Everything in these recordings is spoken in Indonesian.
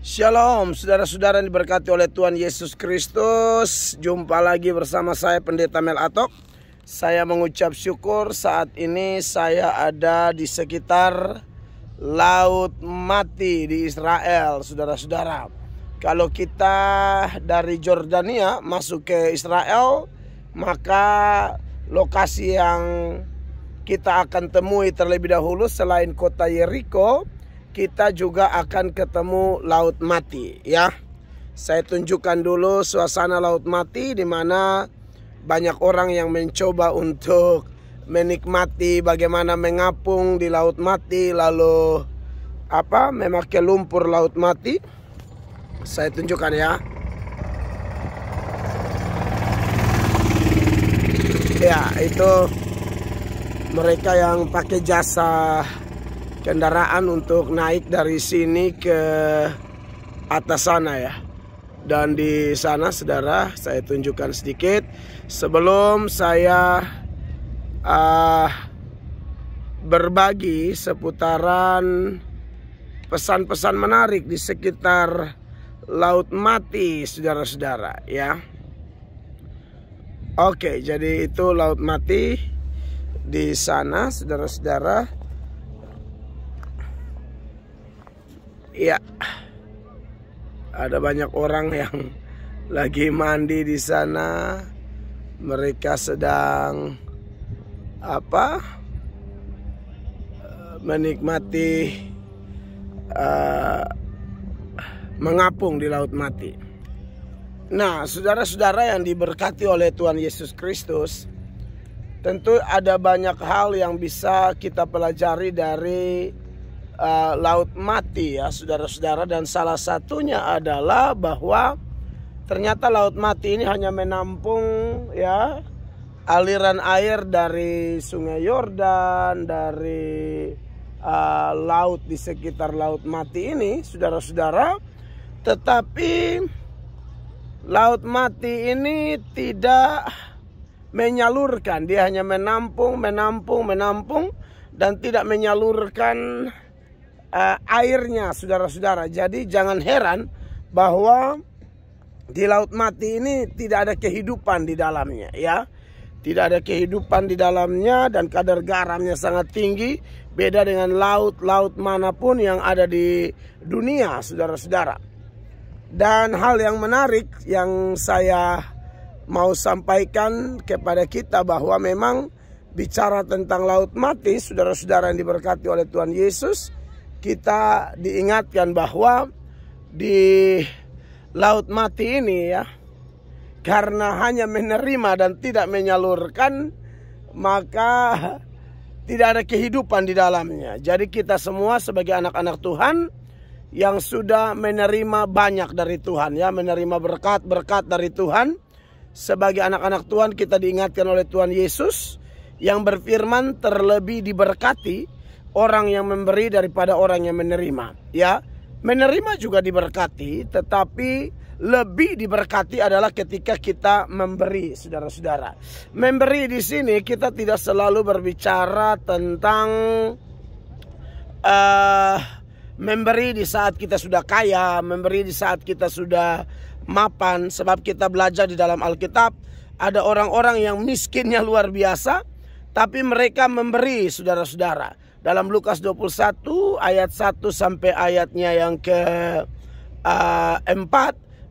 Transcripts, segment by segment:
Shalom, saudara-saudara yang diberkati oleh Tuhan Yesus Kristus. Jumpa lagi bersama saya Pendeta Mel Atok. Saya mengucap syukur saat ini saya ada di sekitar Laut Mati di Israel, saudara-saudara. Kalau kita dari Jordania masuk ke Israel, maka lokasi yang kita akan temui terlebih dahulu selain kota Yeriko, kita juga akan ketemu laut mati ya. Saya tunjukkan dulu suasana laut mati di mana banyak orang yang mencoba untuk menikmati bagaimana mengapung di laut mati lalu apa memakai lumpur laut mati. Saya tunjukkan ya. Ya, itu mereka yang pakai jasa kendaraan untuk naik dari sini ke atas sana ya. Dan di sana saudara saya tunjukkan sedikit sebelum saya uh, berbagi seputaran pesan-pesan menarik di sekitar Laut Mati saudara-saudara ya. Oke, jadi itu Laut Mati di sana saudara-saudara Ya, Ada banyak orang yang lagi mandi di sana. Mereka sedang apa? Eh, menikmati uh, mengapung di laut mati. Nah, saudara-saudara yang diberkati oleh Tuhan Yesus Kristus, tentu ada banyak hal yang bisa kita pelajari dari Eh, laut mati ya saudara-saudara dan salah satunya adalah bahwa ternyata laut mati ini hanya menampung ya aliran air dari sungai Yordan dari uh, laut di sekitar laut mati ini saudara-saudara tetapi laut mati ini tidak menyalurkan dia hanya menampung menampung menampung dan tidak menyalurkan uh, airnya, saudara-saudara. Jadi jangan heran bahwa di Laut Mati ini tidak ada kehidupan di dalamnya, ya. Tidak ada kehidupan di dalamnya dan kadar garamnya sangat tinggi, beda dengan laut-laut manapun yang ada di dunia, saudara-saudara. Dan hal yang menarik yang saya mau sampaikan kepada kita bahwa memang bicara tentang laut mati, saudara-saudara yang diberkati oleh Tuhan Yesus, kita diingatkan bahwa di laut mati ini ya karena hanya menerima dan tidak menyalurkan maka tidak ada kehidupan di dalamnya. Jadi kita semua sebagai anak-anak Tuhan yang sudah menerima banyak dari Tuhan ya, menerima berkat-berkat dari Tuhan. Sebagai anak-anak Tuhan kita diingatkan oleh Tuhan Yesus yang berfirman terlebih diberkati orang yang memberi daripada orang yang menerima, ya. Menerima juga diberkati, tetapi lebih diberkati adalah ketika kita memberi, saudara-saudara. Memberi di sini kita tidak selalu berbicara tentang uh, memberi di saat kita sudah kaya, memberi di saat kita sudah mapan, sebab kita belajar di dalam Alkitab ada orang-orang yang miskinnya luar biasa, tapi mereka memberi, saudara-saudara dalam Lukas 21 ayat 1 sampai ayatnya yang ke uh, eh, 4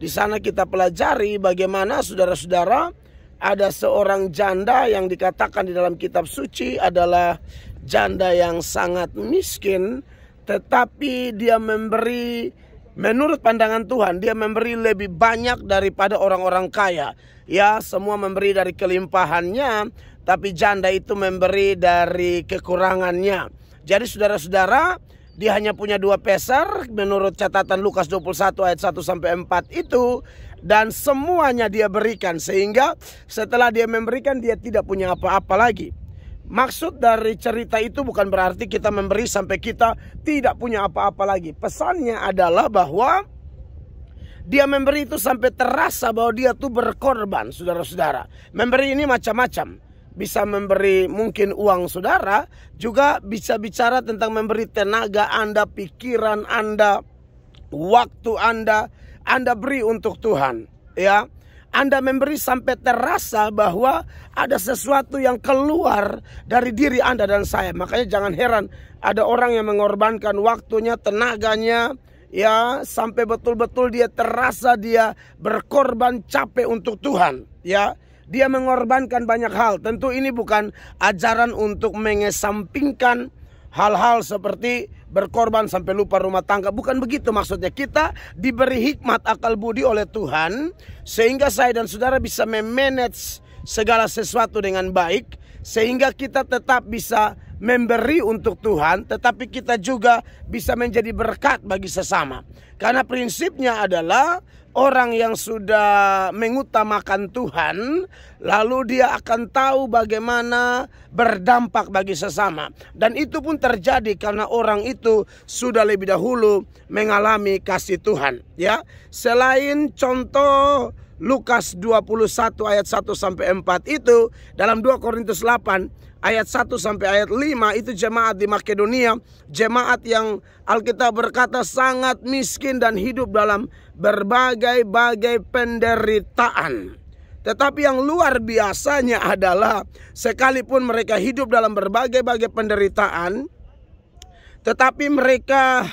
di sana kita pelajari bagaimana saudara-saudara ada seorang janda yang dikatakan di dalam kitab suci adalah janda yang sangat miskin tetapi dia memberi menurut pandangan Tuhan dia memberi lebih banyak daripada orang-orang kaya ya semua memberi dari kelimpahannya tapi janda itu memberi dari kekurangannya. Jadi saudara-saudara, dia hanya punya dua peser menurut catatan Lukas 21 ayat 1 sampai 4 itu dan semuanya dia berikan sehingga setelah dia memberikan dia tidak punya apa-apa lagi. Maksud dari cerita itu bukan berarti kita memberi sampai kita tidak punya apa-apa lagi. Pesannya adalah bahwa dia memberi itu sampai terasa bahwa dia tuh berkorban, saudara-saudara. Memberi ini macam-macam bisa memberi mungkin uang saudara, juga bisa bicara tentang memberi tenaga Anda, pikiran Anda, waktu Anda, Anda beri untuk Tuhan, ya. Anda memberi sampai terasa bahwa ada sesuatu yang keluar dari diri Anda dan saya. Makanya jangan heran ada orang yang mengorbankan waktunya, tenaganya, ya sampai betul-betul dia terasa dia berkorban capek untuk Tuhan, ya. Dia mengorbankan banyak hal. Tentu ini bukan ajaran untuk mengesampingkan hal-hal seperti berkorban sampai lupa rumah tangga. Bukan begitu maksudnya. Kita diberi hikmat akal budi oleh Tuhan sehingga saya dan saudara bisa memanage segala sesuatu dengan baik sehingga kita tetap bisa memberi untuk Tuhan tetapi kita juga bisa menjadi berkat bagi sesama. Karena prinsipnya adalah orang yang sudah mengutamakan Tuhan, lalu dia akan tahu bagaimana berdampak bagi sesama. Dan itu pun terjadi karena orang itu sudah lebih dahulu mengalami kasih Tuhan, ya. Selain contoh Lukas 21 ayat 1 sampai 4 itu dalam 2 Korintus 8 ayat 1 sampai ayat 5 itu jemaat di Makedonia, jemaat yang Alkitab berkata sangat miskin dan hidup dalam berbagai-bagai penderitaan. Tetapi yang luar biasanya adalah sekalipun mereka hidup dalam berbagai-bagai penderitaan, tetapi mereka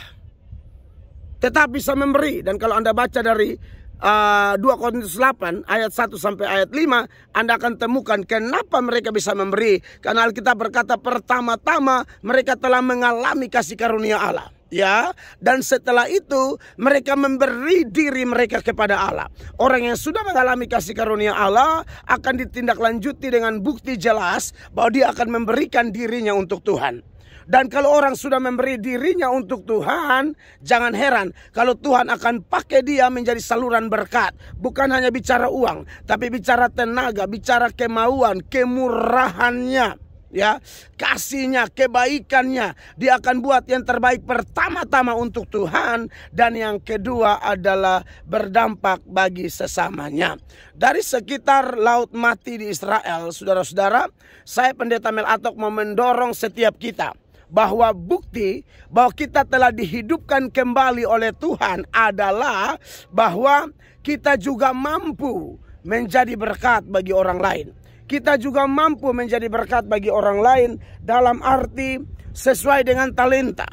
tetap bisa memberi dan kalau Anda baca dari 2 eh, Korintus 8 ayat 1 sampai ayat 5 Anda akan temukan kenapa mereka bisa memberi karena Alkitab berkata pertama-tama mereka telah mengalami kasih karunia Allah ya dan setelah itu mereka memberi diri mereka kepada Allah orang yang sudah mengalami kasih karunia Allah akan ditindaklanjuti dengan bukti jelas bahwa dia akan memberikan dirinya untuk Tuhan dan kalau orang sudah memberi dirinya untuk Tuhan, jangan heran kalau Tuhan akan pakai dia menjadi saluran berkat. Bukan hanya bicara uang, tapi bicara tenaga, bicara kemauan, kemurahannya ya kasihnya kebaikannya dia akan buat yang terbaik pertama-tama untuk Tuhan dan yang kedua adalah berdampak bagi sesamanya dari sekitar laut mati di Israel saudara-saudara saya pendeta Mel Atok mau mendorong setiap kita bahwa bukti bahwa kita telah dihidupkan kembali oleh Tuhan adalah bahwa kita juga mampu menjadi berkat bagi orang lain. Kita juga mampu menjadi berkat bagi orang lain dalam arti sesuai dengan talenta.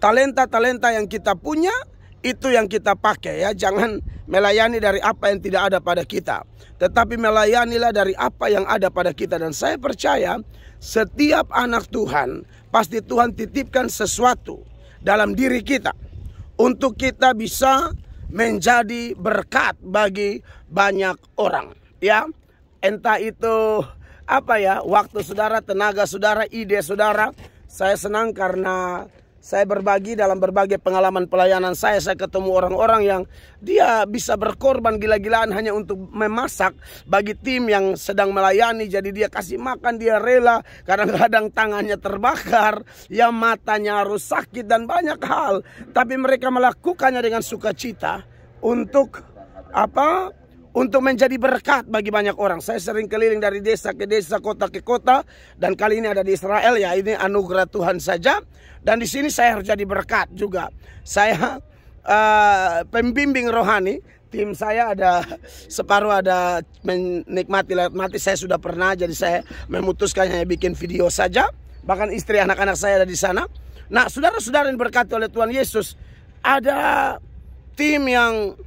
Talenta-talenta yang kita punya itu yang kita pakai ya, jangan melayani dari apa yang tidak ada pada kita. Tetapi melayanilah dari apa yang ada pada kita. Dan saya percaya setiap anak Tuhan pasti Tuhan titipkan sesuatu dalam diri kita. Untuk kita bisa menjadi berkat bagi banyak orang. Ya, entah itu apa ya, waktu saudara, tenaga saudara, ide saudara. Saya senang karena saya berbagi dalam berbagai pengalaman pelayanan saya. Saya ketemu orang-orang yang dia bisa berkorban gila-gilaan hanya untuk memasak bagi tim yang sedang melayani. Jadi dia kasih makan, dia rela. Kadang-kadang tangannya terbakar, ya matanya harus sakit dan banyak hal. Tapi mereka melakukannya dengan sukacita untuk apa untuk menjadi berkat bagi banyak orang. Saya sering keliling dari desa ke desa, kota ke kota, dan kali ini ada di Israel ya ini anugerah Tuhan saja. Dan di sini saya harus jadi berkat juga. Saya uh, pembimbing rohani. Tim saya ada separuh ada menikmati lewat mati. Saya sudah pernah, jadi saya memutuskan hanya bikin video saja. Bahkan istri anak-anak saya ada di sana. Nah, saudara-saudara yang berkati oleh Tuhan Yesus, ada tim yang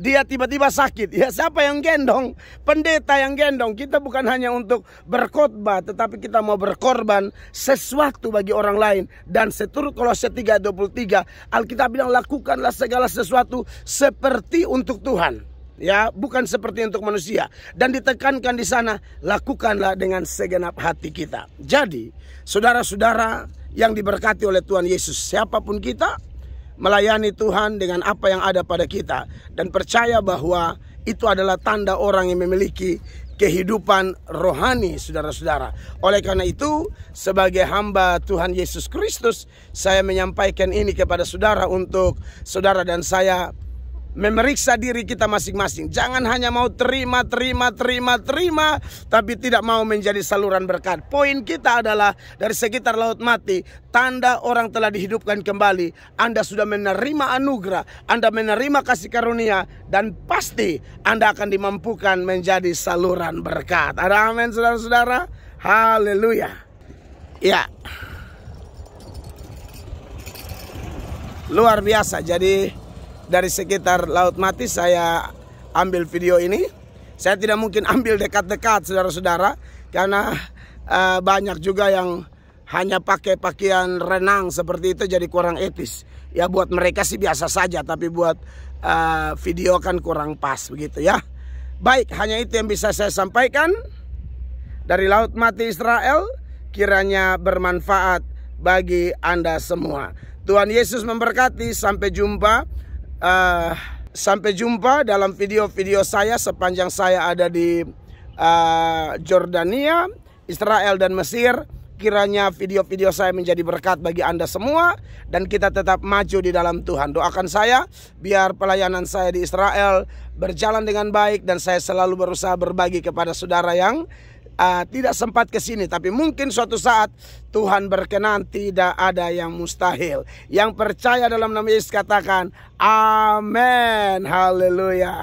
dia tiba-tiba sakit. Ya siapa yang gendong? Pendeta yang gendong. Kita bukan hanya untuk berkhotbah, tetapi kita mau berkorban sesuatu bagi orang lain. Dan seturut Kolose 3:23, Alkitab bilang lakukanlah segala sesuatu seperti untuk Tuhan. Ya, bukan seperti untuk manusia. Dan ditekankan di sana, lakukanlah dengan segenap hati kita. Jadi, saudara-saudara yang diberkati oleh Tuhan Yesus, siapapun kita, melayani Tuhan dengan apa yang ada pada kita dan percaya bahwa itu adalah tanda orang yang memiliki kehidupan rohani saudara-saudara. Oleh karena itu, sebagai hamba Tuhan Yesus Kristus, saya menyampaikan ini kepada saudara untuk saudara dan saya memeriksa diri kita masing-masing. Jangan hanya mau terima, terima, terima, terima, tapi tidak mau menjadi saluran berkat. Poin kita adalah dari sekitar laut mati, tanda orang telah dihidupkan kembali. Anda sudah menerima anugerah, Anda menerima kasih karunia, dan pasti Anda akan dimampukan menjadi saluran berkat. Ada amin, saudara-saudara. Haleluya. Ya. Luar biasa. Jadi dari sekitar Laut Mati saya ambil video ini. Saya tidak mungkin ambil dekat-dekat saudara-saudara karena uh, banyak juga yang hanya pakai pakaian renang seperti itu jadi kurang etis. Ya buat mereka sih biasa saja tapi buat uh, video kan kurang pas begitu ya. Baik, hanya itu yang bisa saya sampaikan dari Laut Mati Israel kiranya bermanfaat bagi Anda semua. Tuhan Yesus memberkati, sampai jumpa. Uh, sampai jumpa dalam video-video saya sepanjang saya ada di uh, Jordania, Israel dan Mesir. Kiranya video-video saya menjadi berkat bagi Anda semua dan kita tetap maju di dalam Tuhan. Doakan saya biar pelayanan saya di Israel berjalan dengan baik dan saya selalu berusaha berbagi kepada saudara yang uh, tidak sempat ke sini tapi mungkin suatu saat Tuhan berkenan tidak ada yang mustahil. Yang percaya dalam nama Yesus katakan amin. Haleluya.